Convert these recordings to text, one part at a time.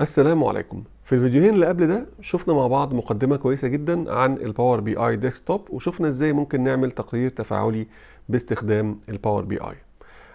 السلام عليكم في الفيديوهين اللي قبل ده شفنا مع بعض مقدمة كويسة جدا عن الباور بي اي ديسكتوب وشفنا ازاي ممكن نعمل تقرير تفاعلي باستخدام الباور بي اي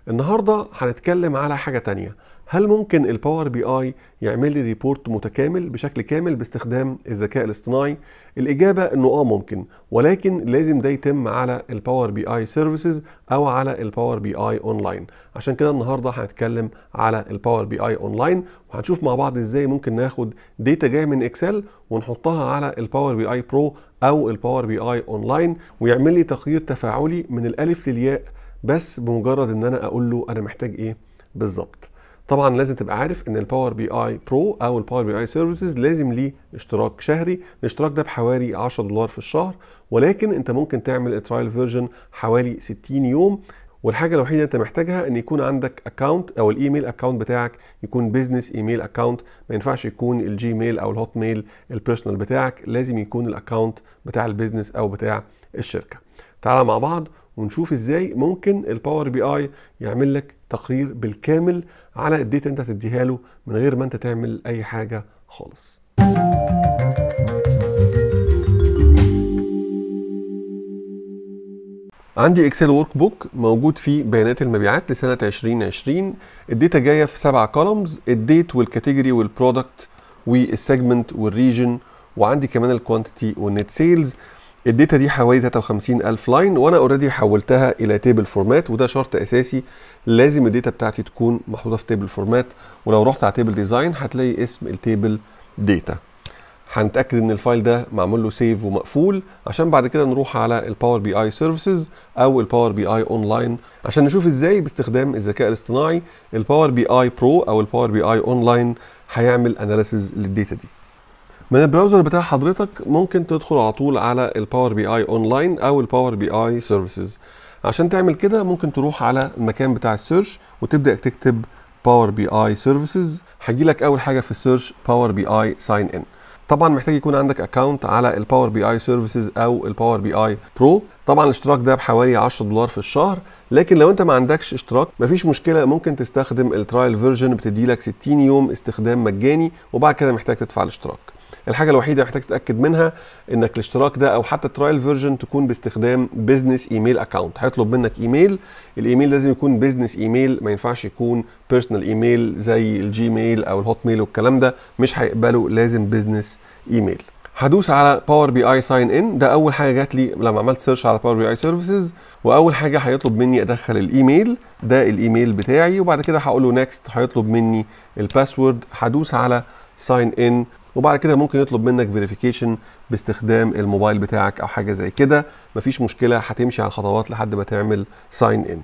النهاردة هنتكلم على حاجة تانية هل ممكن الباور بي اي يعمل لي ريبورت متكامل بشكل كامل باستخدام الذكاء الاصطناعي الاجابه انه اه ممكن ولكن لازم ده يتم على الباور بي اي سيرفيسز او على الباور بي اي اونلاين عشان كده النهارده هنتكلم على الباور بي اي اونلاين وهنشوف مع بعض ازاي ممكن ناخد داتا جايه من اكسل ونحطها على الباور بي اي برو او الباور بي اي اونلاين ويعمل لي تقرير تفاعلي من الالف للياء بس بمجرد ان انا اقول له انا محتاج ايه بالظبط طبعا لازم تبقى عارف ان الباور بي اي برو او الباور بي اي سيرفيسز لازم ليه اشتراك شهري الاشتراك ده بحوالي 10 دولار في الشهر ولكن انت ممكن تعمل الترايل فيرجن حوالي 60 يوم والحاجه الوحيده اللي انت محتاجها ان يكون عندك اكونت او الايميل اكونت بتاعك يكون بزنس ايميل اكونت ما ينفعش يكون الجيميل او الهوت ميل البيرسونال بتاعك لازم يكون الاكونت بتاع البيزنس او بتاع الشركه تعالى مع بعض ونشوف ازاي ممكن الباور بي اي يعمل لك تقرير بالكامل على الداتا إيه انت هتديها له من غير ما انت تعمل اي حاجه خالص عندي اكسل ورك بوك موجود فيه بيانات المبيعات لسنه 2020 الداتا جايه في سبع كولومز الديت والكاتيجوري والبرودكت والسيجمنت والريجن وعندي كمان الكوانتيتي والنت سيلز الداتا دي حوالي 53 ألف لاين وأنا أوريدي حولتها إلى تيبل فورمات وده شرط أساسي لازم الداتا بتاعتي تكون محطوطة في تيبل فورمات ولو رحت على تيبل ديزاين هتلاقي اسم التيبل داتا هنتاكد ان الفايل ده معمول له سيف ومقفول عشان بعد كده نروح على الباور بي اي سيرفيسز او الباور بي اي اونلاين عشان نشوف ازاي باستخدام الذكاء الاصطناعي الباور بي اي برو او الباور بي اي اونلاين هيعمل اناليسيز للداتا دي من البراوزر بتاع حضرتك ممكن تدخل على طول على الباور بي اي اونلاين او الباور بي اي سيرفيسز عشان تعمل كده ممكن تروح على المكان بتاع السيرش وتبدا تكتب باور بي اي سيرفيسز هيجي لك اول حاجه في السيرش باور بي اي ساين ان طبعا محتاج يكون عندك اكونت على الباور بي اي سيرفيسز او الباور بي اي برو طبعا الاشتراك ده بحوالي 10 دولار في الشهر لكن لو انت ما عندكش اشتراك مفيش مشكله ممكن تستخدم الترايل فيرجن بتدي لك 60 يوم استخدام مجاني وبعد كده محتاج تدفع الاشتراك الحاجه الوحيده محتاج تتاكد منها انك الاشتراك ده او حتى الترايل فيرجن تكون باستخدام بزنس ايميل اكونت هيطلب منك ايميل الايميل لازم يكون بزنس ايميل ما ينفعش يكون بيرسونال ايميل زي الجيميل او الهوت ميل والكلام ده مش هيقبله لازم بزنس ايميل هدوس على باور بي اي ساين ان ده اول حاجه جات لي لما عملت سيرش على باور بي اي سيرفيسز واول حاجه هيطلب مني ادخل الايميل ده الايميل بتاعي وبعد كده هقول له نكست هيطلب مني الباسورد هدوس على ساين ان وبعد كده ممكن يطلب منك فيريفيكيشن باستخدام الموبايل بتاعك او حاجه زي كده مفيش مشكله هتمشي على الخطوات لحد ما تعمل ساين ان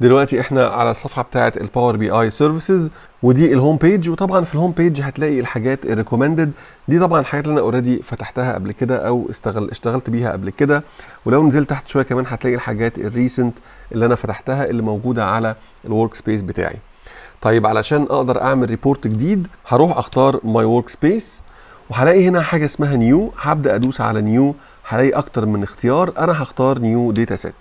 دلوقتي احنا على الصفحه بتاعه الباور بي اي سيرفيسز ودي الهوم بيج وطبعا في الهوم بيج هتلاقي الحاجات الريكومندد دي طبعا الحاجات اللي انا اوريدي فتحتها قبل كده او استغل اشتغلت بيها قبل كده ولو نزلت تحت شويه كمان هتلاقي الحاجات الريسنت اللي انا فتحتها اللي موجوده على الورك سبيس بتاعي طيب علشان اقدر اعمل ريبورت جديد هروح اختار ماي ورك سبيس وهلاقي هنا حاجه اسمها نيو هبدا ادوس على نيو هلاقي اكتر من اختيار انا هختار نيو داتا سيت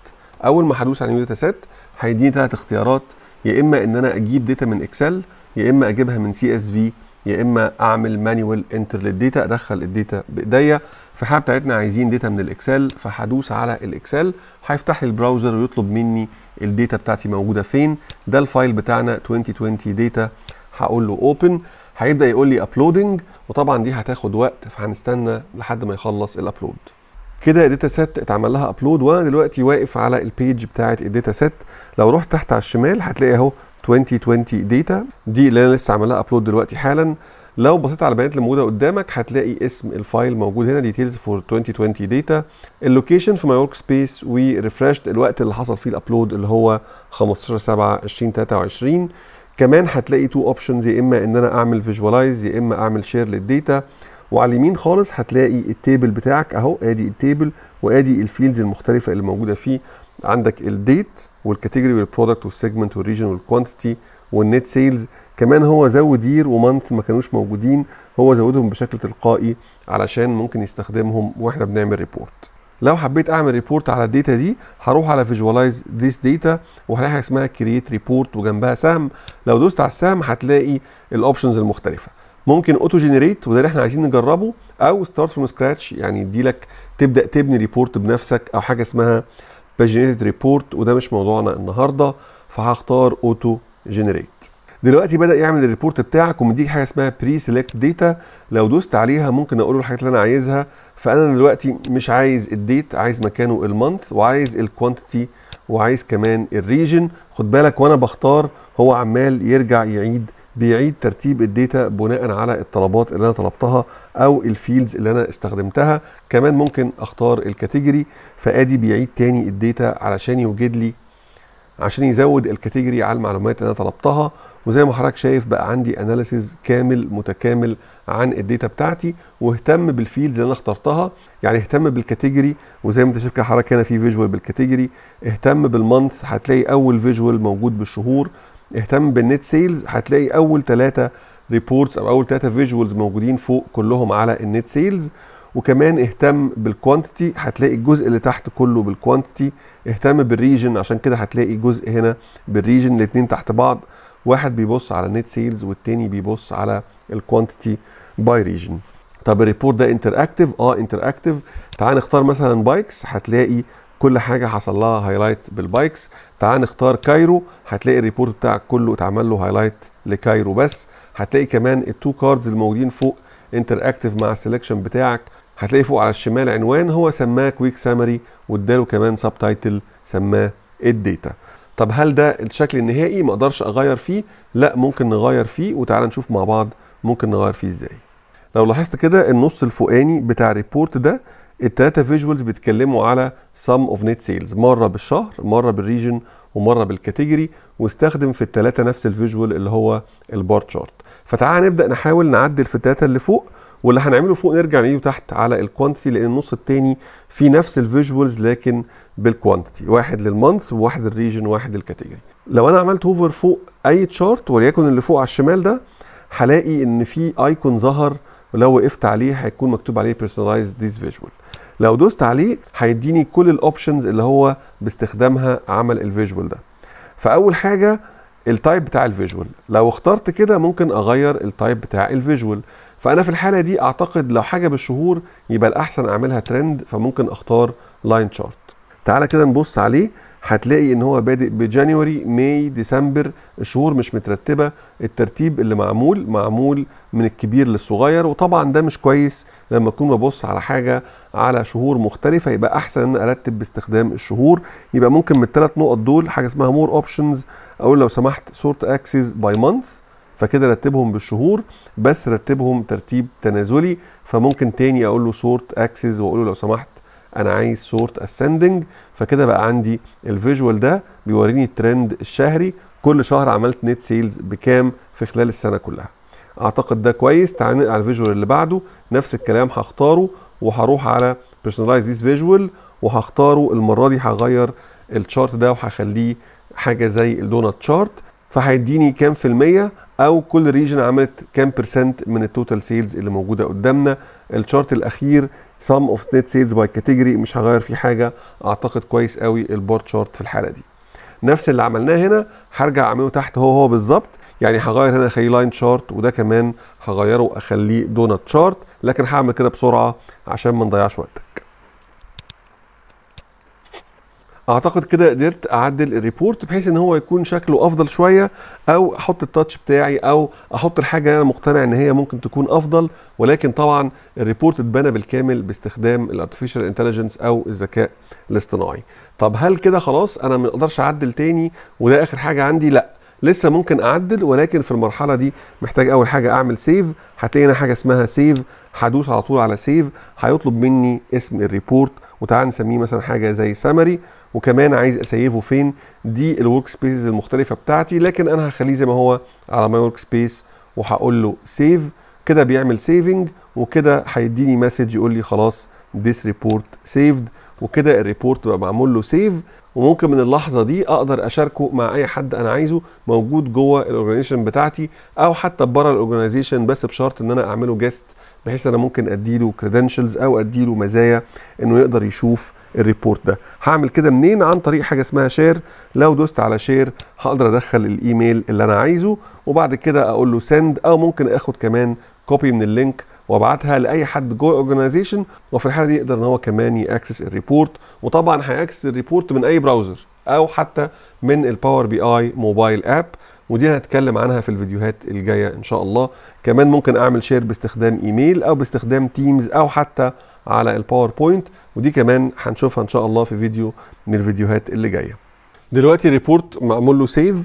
اول ما هدوس على نيو داتا سيت هيديني ثلاث اختيارات يا اما ان انا اجيب داتا من اكسل يا اما اجيبها من سي اس في يا اما اعمل مانيوال انتر للداتا ادخل الداتا بايديا في الحاله بتاعتنا عايزين داتا من الاكسل فهدوس على الاكسل هيفتح لي البراوزر ويطلب مني الداتا بتاعتي موجوده فين ده الفايل بتاعنا 2020 داتا هقول له اوبن هيبدا يقول لي ابلودنج وطبعا دي هتاخد وقت فهنستنى لحد ما يخلص الابلود كده الداتا سيت اتعمل لها ابلود وانا دلوقتي واقف على البيج بتاعه الداتا سيت لو رحت تحت على الشمال هتلاقي اهو 2020 داتا دي اللي انا لسه عاملها ابلود دلوقتي حالا لو بصيت على البيانات اللي موجوده قدامك هتلاقي اسم الفايل موجود هنا ديتيلز فور 2020 داتا اللوكيشن في ماي ورك سبيس وريفرشت الوقت اللي حصل فيه الابلود اللي هو 15 7 2023 كمان هتلاقي تو اوبشنز يا اما ان انا اعمل فيجوالايز يا اما اعمل شير للديتا وعلى اليمين خالص هتلاقي التيبل بتاعك اهو ادي التيبل وادي الفيلدز المختلفه اللي موجوده فيه عندك الديت والكاتيجوري والبرودكت والسيجمنت والريجن والكوانتيتي والنت سيلز كمان هو زود يير ومانث ما كانوش موجودين هو زودهم بشكل تلقائي علشان ممكن يستخدمهم واحنا بنعمل ريبورت لو حبيت اعمل ريبورت على الداتا دي هروح على فيجوالايز ذيس داتا وهلاقي حاجه اسمها كرييت ريبورت وجنبها سهم لو دوست على السهم هتلاقي الاوبشنز المختلفه ممكن اوتو جنريت وده اللي احنا عايزين نجربه او ستارت فروم سكراتش يعني يديلك تبدا تبني ريبورت بنفسك او حاجه اسمها باجينيتد ريبورت وده مش موضوعنا النهارده فهختار اوتو جنريت دلوقتي بدا يعمل الريبورت بتاعك ومديك حاجه اسمها بري سيلكت داتا لو دوست عليها ممكن اقول له الحاجات اللي انا عايزها فانا دلوقتي مش عايز الديت عايز مكانه المانث وعايز الكوانتيتي وعايز كمان الريجن خد بالك وانا بختار هو عمال يرجع يعيد بيعيد ترتيب الداتا بناء على الطلبات اللي انا طلبتها او الفيلدز اللي انا استخدمتها كمان ممكن اختار الكاتيجوري فادي بيعيد تاني الداتا علشان يوجد لي عشان يزود الكاتيجوري على المعلومات اللي انا طلبتها وزي ما حضرتك شايف بقى عندي اناليسيز كامل متكامل عن الداتا بتاعتي واهتم بالفيلدز اللي انا اخترتها يعني اهتم بالكاتيجوري وزي ما انت شايف كده حضرتك هنا في فيجوال بالكاتيجوري اهتم بالمنث هتلاقي اول فيجوال موجود بالشهور اهتم بالنت سيلز هتلاقي اول ثلاثه ريبورتس او اول ثلاثه فيجوالز موجودين فوق كلهم على النت سيلز وكمان اهتم بالكوانتيتي هتلاقي الجزء اللي تحت كله بالكوانتيتي اهتم بالريجن عشان كده هتلاقي جزء هنا بالريجن الاثنين تحت بعض واحد بيبص على النت سيلز والتاني بيبص على الكوانتيتي باي ريجن طب الريبورت ده انتر اكتف اه انتر اكتف تعال نختار مثلا بايكس هتلاقي كل حاجه حصل لها هايلايت بالبايكس تعال نختار كايرو هتلاقي الريبورت بتاعك كله اتعمل له هايلايت لكايرو بس هتلاقي كمان التو كاردز الموجودين فوق انتر اكتف مع السلكشن بتاعك هتلاقي فوق على الشمال عنوان هو سماه كويك سامري واداله كمان سب تايتل سماه الديتا طب هل ده الشكل النهائي ما اقدرش اغير فيه لا ممكن نغير فيه وتعالى نشوف مع بعض ممكن نغير فيه ازاي لو لاحظت كده النص الفوقاني بتاع ريبورت ده التلاتة فيجوالز بيتكلموا على sum of net sales مرة بالشهر مرة بالريجن ومره بالكاتيجوري واستخدم في الثلاثه نفس الفيجوال اللي هو البار تشارت فتعال نبدا نحاول نعدل في الثلاثه اللي فوق واللي هنعمله فوق نرجع نعيده تحت على الكوانتيتي لان النص الثاني فيه نفس الفيجوالز لكن بالكوانتيتي واحد للمانث وواحد للريجن واحد للكاتيجوري لو انا عملت هوفر فوق اي تشارت وليكن اللي فوق على الشمال ده هلاقي ان في ايكون ظهر ولو وقفت عليه هيكون مكتوب عليه بيرسونالايز this visual لو دوست عليه هيديني كل الاوبشنز اللي هو باستخدامها عمل الفيجوال ده فاول حاجه التايب بتاع الفيجوال لو اخترت كده ممكن اغير التايب بتاع الفيجوال فانا في الحاله دي اعتقد لو حاجه بالشهور يبقى الاحسن اعملها ترند فممكن اختار لاين شارت تعالى كده نبص عليه هتلاقي ان هو بادئ بجانيوري ماي ديسمبر الشهور مش مترتبه الترتيب اللي معمول معمول من الكبير للصغير وطبعا ده مش كويس لما اكون ببص على حاجه على شهور مختلفه يبقى احسن ان ارتب باستخدام الشهور يبقى ممكن من الثلاث نقط دول حاجه اسمها مور اوبشنز او لو سمحت سورت اكسس باي مانث فكده رتبهم بالشهور بس رتبهم ترتيب تنازلي فممكن تاني اقول له سورت اكسس واقول له لو سمحت انا عايز سورت اسندنج فكده بقى عندي الفيجوال ده بيوريني الترند الشهري كل شهر عملت نت سيلز بكام في خلال السنه كلها اعتقد ده كويس تعال على الفيجوال اللي بعده نفس الكلام هختاره وهروح على بيرسونلايز ذيس فيجوال وهختاره المره دي هغير الشارت ده وهخليه حاجه زي الدونات شارت فهيديني كام في الميه او كل ريجن عملت كام بيرسنت من التوتال سيلز اللي موجوده قدامنا الشارت الاخير سم اوف نت سيلز باي كاتيجوري مش هغير فيه حاجه اعتقد كويس قوي البار شارت في الحاله دي نفس اللي عملناه هنا هرجع اعمله تحت هو هو بالظبط يعني هغير هنا اخليه لاين شارت وده كمان هغيره اخليه دونات شارت لكن هعمل كده بسرعه عشان ما نضيعش وقت اعتقد كده قدرت اعدل الريبورت بحيث ان هو يكون شكله افضل شويه او احط التاتش بتاعي او احط الحاجه انا مقتنع ان هي ممكن تكون افضل ولكن طبعا الريبورت اتبنى بالكامل باستخدام الارتفيشال انتليجنس او الذكاء الاصطناعي طب هل كده خلاص انا ما اقدرش اعدل تاني وده اخر حاجه عندي لا لسه ممكن اعدل ولكن في المرحله دي محتاج اول حاجه اعمل سيف هتلاقي هنا حاجه اسمها سيف هدوس على طول على سيف هيطلب مني اسم الريبورت وتعال نسميه مثلا حاجه زي سمري وكمان عايز اسيفه فين دي الورك سبيسز المختلفه بتاعتي لكن انا هخليه زي ما هو على ماي ورك سبيس وهقول له سيف كده بيعمل سيفنج وكده هيديني مسج يقول لي خلاص this report saved وكده الريبورت بقى معمول له سيف وممكن من اللحظه دي اقدر اشاركه مع اي حد انا عايزه موجود جوه الاورجنايزيشن بتاعتي او حتى بره الاورجنايزيشن بس بشرط ان انا اعمله جيست بحيث انا ممكن اديله كريدنشلز او اديله مزايا انه يقدر يشوف الريبورت ده هعمل كده منين عن طريق حاجه اسمها شير لو دوست على شير هقدر ادخل الايميل اللي انا عايزه وبعد كده اقول له سند او ممكن اخد كمان كوبي من اللينك وابعتها لاي حد جوه الاورجنايزيشن وفي الحاله دي يقدر ان هو كمان ياكسس الريبورت وطبعا هياكسس الريبورت من اي براوزر او حتى من الباور بي اي موبايل اب ودي هتكلم عنها في الفيديوهات الجايه ان شاء الله كمان ممكن اعمل شير باستخدام ايميل او باستخدام تيمز او حتى على الباوربوينت ودي كمان هنشوفها ان شاء الله في فيديو من الفيديوهات اللي جايه دلوقتي الريبورت معمول له سيف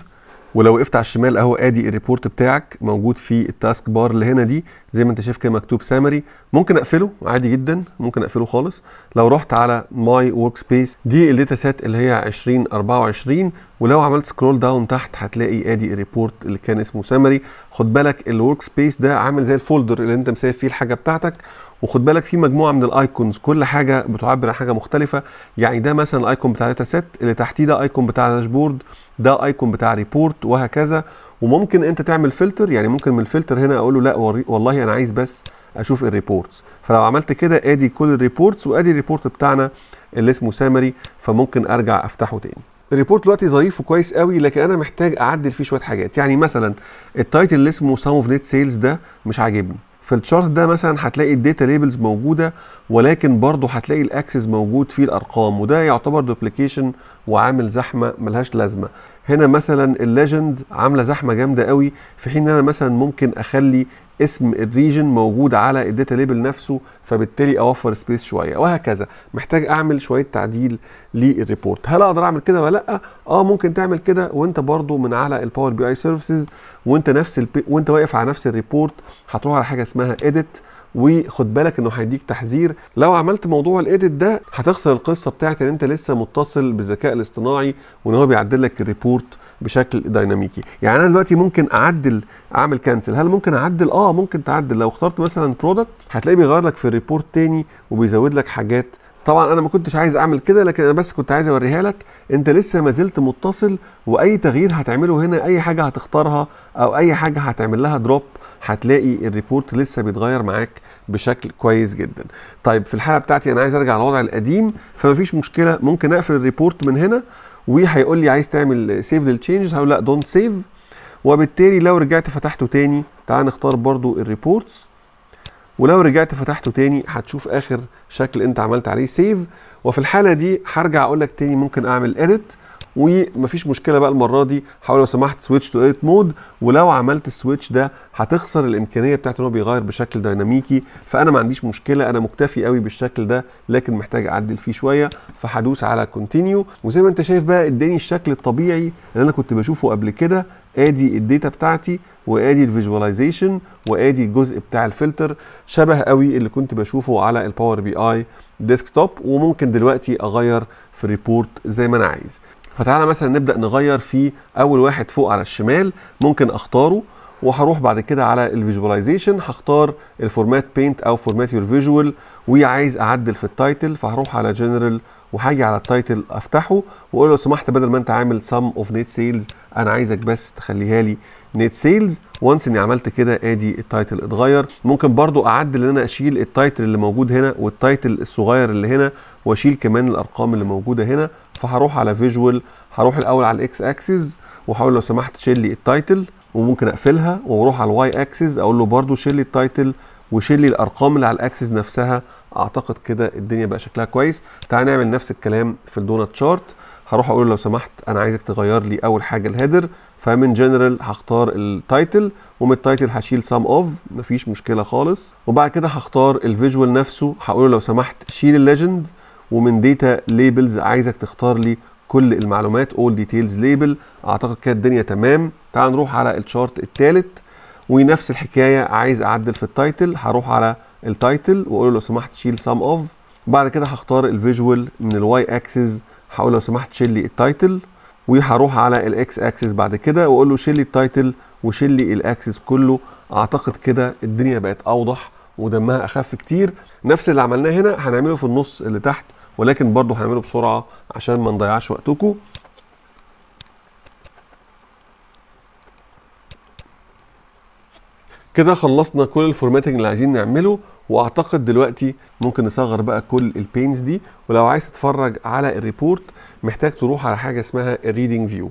ولو وقفت على الشمال اهو ادي الريبورت بتاعك موجود في التاسك بار اللي هنا دي زي ما انت شايف كده مكتوب سامري ممكن اقفله عادي جدا ممكن اقفله خالص لو رحت على ماي ورك سبيس دي الداتا سيت اللي هي 2024 ولو عملت سكرول داون تحت هتلاقي ادي الريبورت اللي كان اسمه سامري خد بالك الورك سبيس ده عامل زي الفولدر اللي انت مسايف فيه الحاجه بتاعتك وخد بالك في مجموعه من الايكونز كل حاجه بتعبر عن حاجه مختلفه يعني ده مثلا الايكون بتاع داتا سيت اللي تحتيه ده ايكون بتاع داشبورد ده ايكون بتاع ريبورت وهكذا وممكن انت تعمل فلتر يعني ممكن من الفلتر هنا اقول له لا والله انا عايز بس اشوف الريبورتس فلو عملت كده ادي كل الريبورتس وادي الريبورت بتاعنا اللي اسمه سامري فممكن ارجع افتحه تاني الريبورت دلوقتي ظريف وكويس قوي لكن انا محتاج اعدل فيه شويه حاجات يعني مثلا التايتل اللي اسمه سام اوف نت سيلز ده مش عاجبني في الشارت ده مثلا هتلاقي الداتا ليبلز موجوده ولكن برضه هتلاقي الاكسس موجود فيه الارقام وده يعتبر دوبليكيشن وعامل زحمه ملهاش لازمه هنا مثلا الليجند عامله زحمه جامده قوي في حين ان انا مثلا ممكن اخلي اسم الريجن موجود على الداتا ليبل نفسه فبالتالي اوفر سبيس شويه وهكذا محتاج اعمل شويه تعديل للريبورت هل اقدر اعمل كده ولا لا اه ممكن تعمل كده وانت برضو من على الباور بي اي سيرفيسز وانت نفس وانت واقف على نفس الريبورت هتروح على حاجه اسمها اديت وخد بالك انه هيديك تحذير لو عملت موضوع الايديت ده هتخسر القصه بتاعت ان انت لسه متصل بالذكاء الاصطناعي وان هو بيعدل لك الريبورت بشكل ديناميكي يعني انا دلوقتي ممكن اعدل اعمل كانسل هل ممكن اعدل اه ممكن تعدل لو اخترت مثلا برودكت هتلاقيه بيغير لك في الريبورت تاني وبيزود لك حاجات طبعا انا ما كنتش عايز اعمل كده لكن انا بس كنت عايز اوريها لك انت لسه ما زلت متصل واي تغيير هتعمله هنا اي حاجه هتختارها او اي حاجه هتعمل لها دروب هتلاقي الريبورت لسه بيتغير معاك بشكل كويس جدا طيب في الحاله بتاعتي انا عايز ارجع للوضع القديم فمفيش مشكله ممكن اقفل الريبورت من هنا وهيقول لي عايز تعمل سيف للتشينج هقول لا دونت سيف وبالتالي لو رجعت فتحته تاني تعال نختار برضو الريبورتس ولو رجعت فتحته تاني هتشوف اخر شكل انت عملت عليه سيف وفي الحاله دي هرجع اقول لك تاني ممكن اعمل اديت ومفيش مشكله بقى المره دي حاول لو سمحت سويتش تو ايت مود ولو عملت السويتش ده هتخسر الامكانيه بتاعت ان هو بيغير بشكل ديناميكي فانا ما عنديش مشكله انا مكتفي قوي بالشكل ده لكن محتاج اعدل فيه شويه فهدوس على كونتينيو وزي ما انت شايف بقى اداني الشكل الطبيعي اللي انا كنت بشوفه قبل كده ادي الداتا بتاعتي وادي الفيجواليزيشن وادي الجزء بتاع الفلتر شبه قوي اللي كنت بشوفه على الباور بي اي ديسكتوب وممكن دلوقتي اغير في ريبورت زي ما انا عايز فتعالى مثلا نبدا نغير في اول واحد فوق على الشمال ممكن اختاره وهروح بعد كده على الفيجواليزيشن هختار الفورمات بينت او فورمات يور فيجوال وعايز اعدل في التايتل فهروح على جنرال وهاجي على التايتل افتحه واقول له لو سمحت بدل ما انت عامل سم اوف نيت سيلز انا عايزك بس تخليها لي نيت سيلز وانس اني عملت كده ادي التايتل اتغير ممكن برضو اعدل ان انا اشيل التايتل اللي موجود هنا والتايتل الصغير اللي هنا واشيل كمان الارقام اللي موجوده هنا فهروح على فيجوال هروح الاول على الاكس اكسس واحاول لو سمحت شيل لي التايتل وممكن اقفلها واروح على الواي اكسس اقول له برده شيل لي التايتل وشيل لي الارقام اللي على الاكسس نفسها اعتقد كده الدنيا بقى شكلها كويس تعال نعمل نفس الكلام في الدونات شارت هروح اقول له لو سمحت انا عايزك تغير لي اول حاجه الهيدر فمن جنرال هختار التايتل ومن التايتل هشيل سام اوف مفيش مشكله خالص وبعد كده هختار الفيجوال نفسه هقول له لو سمحت شيل الليجند ومن داتا ليبلز عايزك تختار لي كل المعلومات اول ديتيلز ليبل اعتقد كده الدنيا تمام تعال نروح على الشارت الثالث ونفس الحكايه عايز اعدل في التايتل هروح على التايتل واقول له لو سمحت شيل سام اوف بعد كده هختار الفيجوال من الواي اكسس هقول لو سمحت شيل لي التايتل وهروح على الاكس اكسس بعد كده واقول له شيل لي التايتل وشيل لي الاكسس كله اعتقد كده الدنيا بقت اوضح ودمها اخف كتير نفس اللي عملناه هنا هنعمله في النص اللي تحت ولكن برضو هنعمله بسرعه عشان ما نضيعش وقتكم كده خلصنا كل الفورماتنج اللي عايزين نعمله واعتقد دلوقتي ممكن نصغر بقى كل البينز دي ولو عايز تتفرج على الريبورت محتاج تروح على حاجه اسمها الريدنج فيو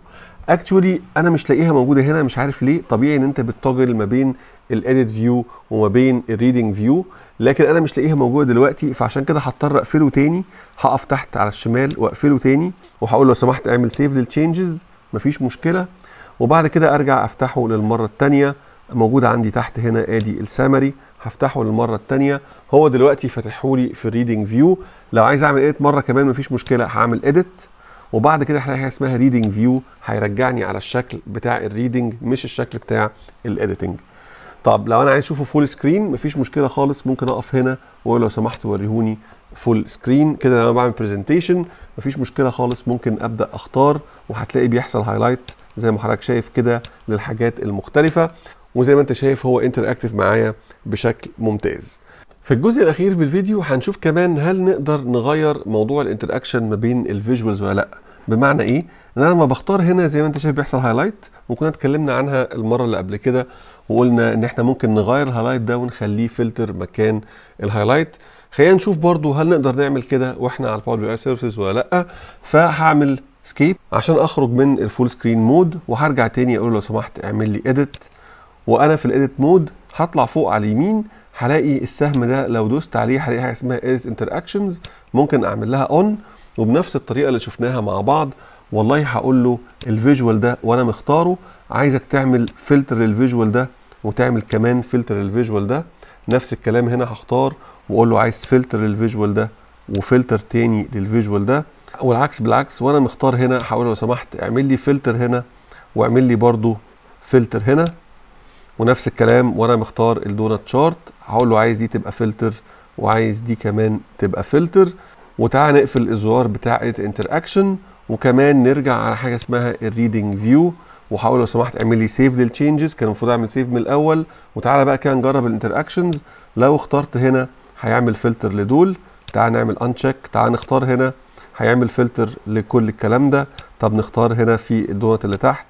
اكشولي انا مش لاقيها موجوده هنا مش عارف ليه طبيعي ان انت بتطجل ما بين الاديت فيو وما بين الريدنج فيو لكن انا مش لاقيها موجوده دلوقتي فعشان كده هضطر اقفله تاني هقف تحت على الشمال واقفله تاني وهقول لو سمحت اعمل سيف للتشينجز مفيش مشكله وبعد كده ارجع افتحه للمره الثانيه موجود عندي تحت هنا ادي السامري هفتحه للمره الثانيه هو دلوقتي فاتحه لي في الريدنج فيو لو عايز اعمل ايديت مره كمان مفيش مشكله هعمل ايديت وبعد كده احنا حاجه اسمها ريدنج فيو هيرجعني على الشكل بتاع الريدنج مش الشكل بتاع الايديتنج طب لو انا عايز اشوفه فول سكرين مفيش مشكله خالص ممكن اقف هنا واقول لو سمحت وريهوني فول سكرين كده لو انا بعمل برزنتيشن مفيش مشكله خالص ممكن ابدا اختار وهتلاقي بيحصل هايلايت زي ما حضرتك شايف كده للحاجات المختلفه وزي ما انت شايف هو انتر اكتف معايا بشكل ممتاز في الجزء الاخير في الفيديو هنشوف كمان هل نقدر نغير موضوع الانتراكشن ما بين الفيجوالز ولا لا بمعنى ايه ان انا لما بختار هنا زي ما انت شايف بيحصل هايلايت وكنا اتكلمنا عنها المره اللي قبل كده وقلنا ان احنا ممكن نغير الهايلايت ده ونخليه فلتر مكان الهايلايت خلينا نشوف برضو هل نقدر نعمل كده واحنا على الباور بي اي سيرفيس ولا لا فهعمل سكيب عشان اخرج من الفول سكرين مود وهرجع تاني اقول له لو سمحت اعمل لي اديت وانا في الاديت مود هطلع فوق على اليمين هلاقي السهم ده لو دوست عليه هلاقي حاجه اسمها edit interactions ممكن اعمل لها اون وبنفس الطريقه اللي شفناها مع بعض والله هقول له الفيجوال ده وانا مختاره عايزك تعمل فلتر للفيجوال ده وتعمل كمان فلتر للفيجوال ده نفس الكلام هنا هختار واقول له عايز فلتر للفيجوال ده وفلتر تاني للفيجوال ده والعكس بالعكس وانا مختار هنا هقول لو سمحت اعمل لي فلتر هنا واعمل لي برضو فلتر هنا ونفس الكلام وانا مختار الدونات شارت هقول له عايز دي تبقى فلتر وعايز دي كمان تبقى فلتر وتعالى نقفل الزوار بتاع انتر اكشن وكمان نرجع على حاجه اسمها الريدنج فيو وهقول لو سمحت اعمل لي سيف للتشينجز كان المفروض اعمل سيف من الاول وتعالى بقى كده نجرب الانتر اكشنز لو اخترت هنا هيعمل فلتر لدول تعالى نعمل انشيك تعالى نختار هنا هيعمل فلتر لكل الكلام ده طب نختار هنا في الدونت اللي تحت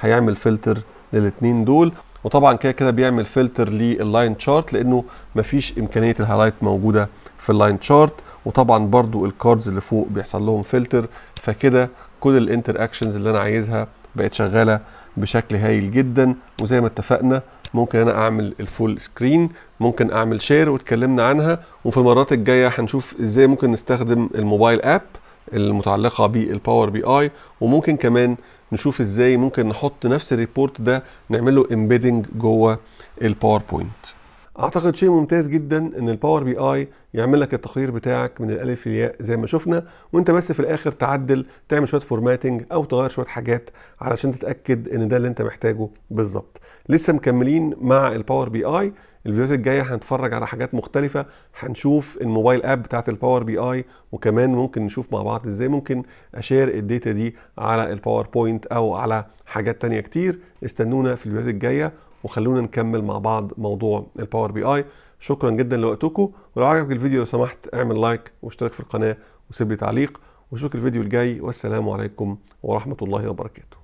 هيعمل فلتر للاثنين دول وطبعا كده كده بيعمل فلتر لللاين شارت لانه مفيش امكانيه الهايلايت موجوده في اللاين شارت وطبعا برضو الكاردز اللي فوق بيحصل لهم فلتر فكده كل الانتر اكشنز اللي انا عايزها بقت شغاله بشكل هايل جدا وزي ما اتفقنا ممكن انا اعمل الفول سكرين ممكن اعمل شير واتكلمنا عنها وفي المرات الجايه هنشوف ازاي ممكن نستخدم الموبايل اب المتعلقه بالباور بي اي وممكن كمان نشوف ازاي ممكن نحط نفس الريبورت ده نعمل له امبيدنج جوه الباوربوينت اعتقد شيء ممتاز جدا ان الباور بي اي يعمل لك التقرير بتاعك من الالف للياء زي ما شفنا وانت بس في الاخر تعدل تعمل شويه فورماتنج او تغير شويه حاجات علشان تتاكد ان ده اللي انت محتاجه بالظبط لسه مكملين مع الباور بي اي الفيديوهات الجايه هنتفرج على حاجات مختلفه هنشوف الموبايل اب بتاعت الباور بي اي وكمان ممكن نشوف مع بعض ازاي ممكن اشير الداتا دي على الباوربوينت او على حاجات تانية كتير استنونا في الفيديوهات الجايه وخلونا نكمل مع بعض موضوع الباور بي اي شكرا جدا لوقتكم ولو عجبك الفيديو لو سمحت اعمل لايك واشترك في القناه وسيب لي تعليق وشوفك الفيديو الجاي والسلام عليكم ورحمه الله وبركاته